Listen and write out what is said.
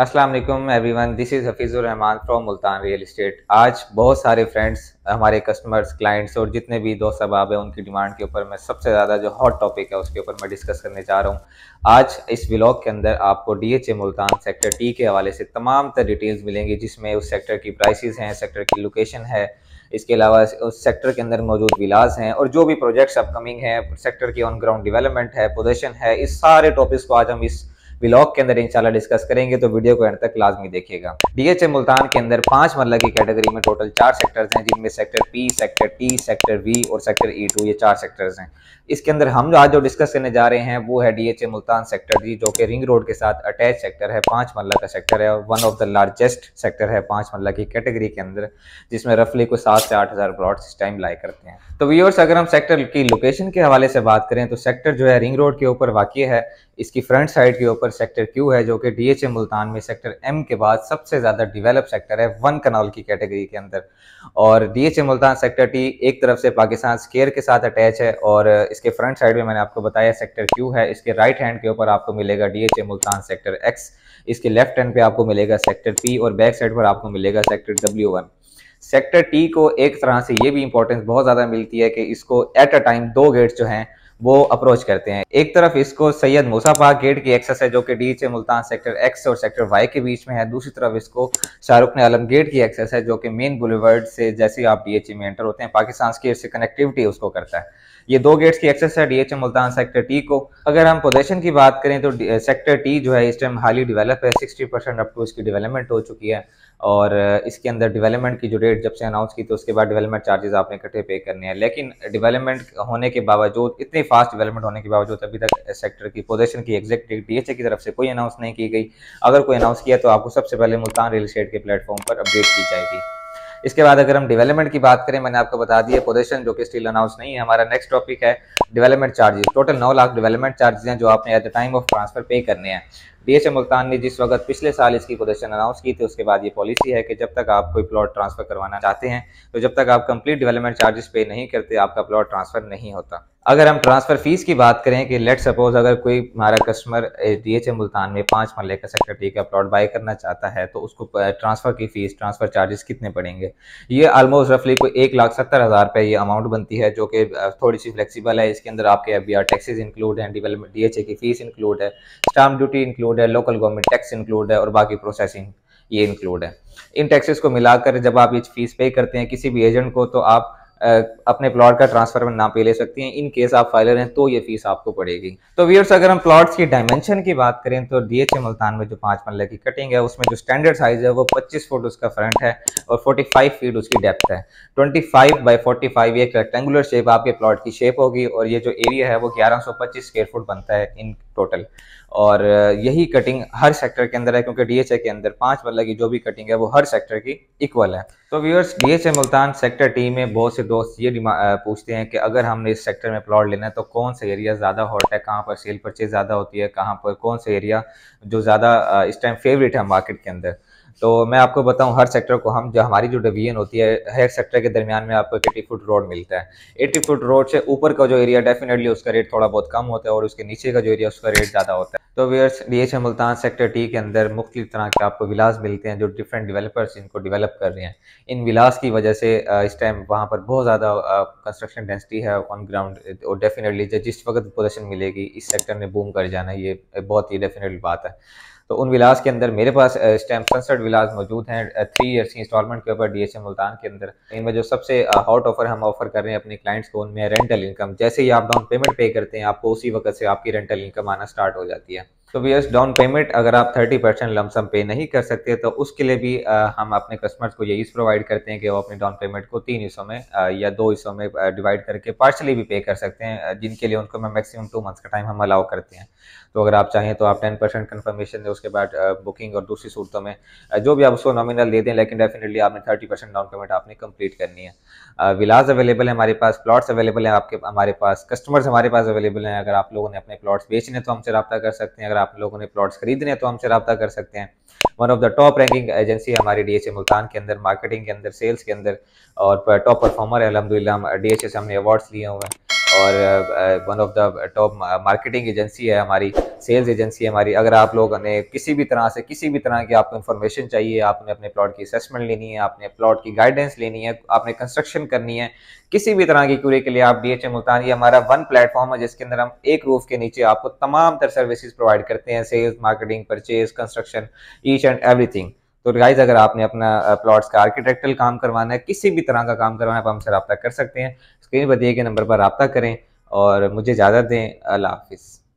अस्सलाम वालेकुम everyone this is Hafeezur Rahman from Multan real estate आज बहुत सारे फ्रेंड्स हमारे कस्टमर्स क्लाइंट्स और जितने भी दोस्त अहबाब हैं उनकी डिमांड के ऊपर मैं सबसे ज़्यादा जो हॉट टॉपिक है उसके ऊपर मैं डिस्कस करने चाह रहा हूँ आज इस ब्लॉग के अंदर आपको D H A Multan sector T के हवाले से तमाम तर डिटेल्स मिलेंगी जिसमें उस सेक्टर की प्राइस हैं सेक्टर की लोकेशन है इसके अलावा उस सेक्टर के अंदर मौजूद विलास हैं और जो भी प्रोजेक्ट्स अपकमिंग हैं सेक्टर की ऑन ग्राउंड डेवलपमेंट है पोजिशन है इस सारे टॉपिक्स को आज हम इस ब्लॉग के अंदर इंशाल्लाह डिस्कस करेंगे तो वीडियो को एंड तक लाजमी देखिएगा डीएचए मुल्तान के अंदर पांच मरला की कैटेगरी में टोटल चार सेक्टर्स हैं जिनमें sector P sector T sector V और सेक्टर ई टू ये चार सेक्टर्स हैं इसके अंदर हम जो आज जो डिस्कस करने जा रहे हैं वो है डीएचए मुल्तान सेक्टर जी जो कि रिंग रोड के साथ अटैच सेक्टर है पांच मरला का सेक्टर है one of the largest sector है पांच मरला की कैटेगरी के अंदर जिसमें रफली को सात से आठ हज़ार प्लॉट इस टाइम लाए करते हैं तो व्यवर्स अगर हम सेक्टर की लोकेशन के हवाले से बात करें तो सेक्टर जो है रिंग रोड के ऊपर वाक़ है इसकी फ्रंट साइड के ऊपर सेक्टर क्यू है जो कि डीएचए मुल्तान में सेक्टर एम के बाद सबसे ज़्यादा डिवेलप सेक्टर है वन कनाल की कैटेगरी के अंदर और डीएचए मुल्तान सेक्टर टी एक तरफ से पाकिस्तान स्केयर के साथ अटैच है और इसके फ्रंट साइड में मैंने आपको बताया सेक्टर क्यू है इसके राइट हैंड के ऊपर आपको मिलेगा डीएचए मुल्तान सेक्टर एक्स इसके लेफ्ट हैंड पे आपको मिलेगा सेक्टर पी और बैक साइड पर आपको मिलेगा sector W one sector T को एक तरह से ये भी इंपॉर्टेंस बहुत ज़्यादा मिलती है कि इसको एट अ टाइम दो गेट्स जो हैं वो अप्रोच करते हैं एक तरफ इसको सैयद मुसाफा पाक गेट की एक्सेस है जो कि डी मुल्तान सेक्टर एक्स और सेक्टर वाई के बीच में है दूसरी तरफ इसको शाहरुख ने आलम गेट की एक्सेस है जो कि मेन बुलेवर्ड से जैसे आप डी में एंटर होते हैं पाकिस्तान की इससे कनेक्टिविटी उसको करता है ये दो गेट्स की एक्सेस है डीएचए मुल्तान सेक्टर टी को अगर हम पोजेशन की बात करें तो सेक्टर टी जो है इस टाइम हाली डेवलप है सिक्सटी परसेंट अप टू इसकी डेवलपमेंट हो चुकी है और इसके अंदर डेवलपमेंट की जो डेट जब से अनाउंस की तो उसके बाद डेवलपमेंट चार्जेस आपने इकट्ठे पे करने हैं लेकिन डेवलपमेंट होने के बावजूद इतनी फास्ट डेवलपमेंट होने के बावजूद अभी तक सेक्टर की पोजीशन की एग्जैक्ट डेट डी की तरफ से कोई अनाउंस नहीं की गई अगर कोई अनाउंस किया तो आपको सबसे पहले मुल्तान रियल स्टेट के प्लेटफॉर्म पर अपडेट की जाएगी इसके बाद अगर हम डेवलपमेंट की बात करें मैंने आपको बता दिया पोजिशन जो कि स्टिल अनाउंस नहीं है हमारा नेक्स्ट टॉपिक है डेवलपमेंट चार्जेस टोटल नौ लाख डेवलपमेंट चार्जेस हैं जो आपने at the time of transfer pay करने हैं डीएचए मुल्तान ने जिस वक्त पिछले साल इसकी पोजिशन अनाउंस की थी उसके बाद ये पॉलिसी है कि जब तक आप कोई प्लॉट ट्रांसफर करवाना चाहते हैं तो जब तक आप कंप्लीट डेवलपमेंट चार्जेस पे नहीं करते आपका प्लॉट ट्रांसफर नहीं होता अगर हम ट्रांसफ़र फ़ीस की बात करें कि लेट सपोज़ अगर कोई हमारा customer D H A Multan में पाँच मरले का सेक्टर टी का प्लॉट बाई करना चाहता है तो उसको ट्रांसफ़र की फ़ीस ट्रांसफ़र चार्जेस कितने पड़ेंगे ये आलमोस्ट रफली कोई एक लाख सत्तर हज़ार रुपये ये अमाउंट बनती है जो कि थोड़ी सी फ्लेक्सिबल है इसके अंदर आपके F B R taxes include है डेवलपमेंट डी एच ए की फ़ीस इंक्लूड है स्टाम्प ड्यूटी इंक्लूड है लोकल गवर्नमेंट टैक्स इंक्लूड है और बाकी प्रोसेसिंग ये इंक्लूड है इन टैक्सेस को मिलाकर जब आप ये फीस पे करते हैं किसी भी एजेंट को तो आप अपने प्लॉट का ट्रांसफर में ना पे ले सकती हैं इन केस आप फाइलर हैं तो ये फीस आपको पड़ेगी तो व्यूअर्स अगर हम प्लॉट्स की डायमेंशन की बात करें तो डी एच मुल्तान में जो पांच मल्ले की कटिंग है उसमें जो स्टैंडर्ड साइज है वो पच्चीस फुट उसका फ्रंट है और फोर्टी फाइव फीट उसकी डेप्थ है twenty five by forty five एक रेक्टेंगुलर शेप आपके प्लॉट की शेप होगी और ये जो एरिया है वो ग्यारह सौ पच्चीस स्क्वेयर फुट बनता है इन टोटल और यही कटिंग हर सेक्टर के अंदर है क्योंकि डीएचए के अंदर पांच मल्ला मतलब की जो भी कटिंग है वो हर सेक्टर की इक्वल है तो viewers DHA Multan sector T में बहुत से दोस्त ये पूछते हैं कि अगर हमने इस सेक्टर में प्लॉट लेना है तो कौन सा एरिया ज़्यादा हॉट है कहाँ पर सेल परचेज ज़्यादा होती है कहाँ पर कौन सा एरिया जो ज़्यादा इस टाइम फेवरेट है मार्केट के अंदर तो मैं आपको बताऊं हर सेक्टर को हम जो हमारी जो डिवीजन होती है हर सेक्टर के दरमियान में आपको एटी फुट रोड मिलता है एटी फुट रोड से ऊपर का जो एरिया डेफिनेटली उसका रेट थोड़ा बहुत कम होता है और उसके नीचे का जो एरिया उसका रेट ज़्यादा होता है तो viewers D H Multan sector T के अंदर मुख्तलिफ तरह के आपको विलास मिलते हैं जो डिफरेंट डिवेलपर्स इनको डिवेलप कर रहे हैं इन विलास की वजह से इस टाइम वहाँ पर बहुत ज़्यादा कंस्ट्रक्शन डेंसिटी है ऑन ग्राउंड और डेफिनेटली जिस वक्त पोजिशन मिलेगी इस सेक्टर ने बूम कर जाना ये बहुत ही डेफिनेट बात है तो उन विलास के अंदर मेरे पास स्टैम्प टाइम विलास मौजूद हैं थ्री ईयर्स की इंस्टॉलमेंट के ऊपर डी एस मुल्तान के अंदर इनमें जो सबसे हॉट ऑफर हम ऑफर कर रहे हैं अपने क्लाइंट्स को उनमें रेंटल इनकम जैसे ही आप डाउन पेमेंट पे करते हैं आपको उसी वक्त से आपकी रेंटल इनकम आना स्टार्ट हो जाती है तो एस डाउन पेमेंट अगर आप 30 परसेंट लमसम पे नहीं कर सकते तो उसके लिए भी आ, हम अपने कस्टमर्स को यही प्रोवाइड करते हैं कि वो अपने डाउन पेमेंट को तीन हिस्सों में आ, या दो हिस्सों में डिवाइड करके पार्शली भी पे कर सकते हैं जिनके लिए उनको मैं मैक्सिमम टू मंथ्स का टाइम हम अलाउ करते हैं तो अगर आप चाहें तो आप टेन परसेंट कन्फर्मेशन दें उसके बाद बुकिंग और दूसरी सूरतों में जो भी आप उसको नॉमिनल दे दें लेकिन डेफिनेटली आपने थर्टी परसेंट डाउन पेमेंट आपने कंप्लीट करनी है विलाज अवेलेबल है हमारे पास प्लॉट्स अवेलेबल हैं आपके हमारे पास कस्टमर्स हमारे पास अवेलेबल हैं अगर आप लोगों ने अपने प्लॉट्स बेचने तो हमसे रब्ता कर सकते हैं अगर आप लोगों ने प्लॉट्स खरीदने हैं तो हमसे रब्ता कर सकते हैं one of the top ranking agency हमारी डी मुल्तान के अंदर मार्केटिंग के अंदर सेल्स के अंदर और टॉप परफॉर्मर है अलहमदिल्ला डी एच से हमने अवार्ड्स लिए हुए हैं और one of the top marketing agency है हमारी सेल्स एजेंसी है हमारी अगर आप लोग ने किसी भी तरह से किसी भी तरह की आपको इन्फॉर्मेशन चाहिए आपने अपने प्लॉट की असेसमेंट लेनी है आपने प्लॉट की गाइडेंस लेनी है आपने कंस्ट्रक्शन करनी है किसी भी तरह की क्यूरी के लिए आप डी एच ए मुल्तान ये हमारा वन प्लेटफॉर्म है जिसके अंदर हम एक रूफ के नीचे आपको तमाम तरह सर्विसेज प्रोवाइड करते हैं sales marketing purchase construction each and everything तो गाइज अगर आपने अपना प्लॉट्स का आर्किटेक्टल काम करवाना है किसी भी तरह का काम करवाना है तो आप हमसे रब्ता कर सकते हैं स्क्रीन पर दिए गए नंबर पर रबता करें और मुझे इजाज़त दें अल्लाह हाफिज़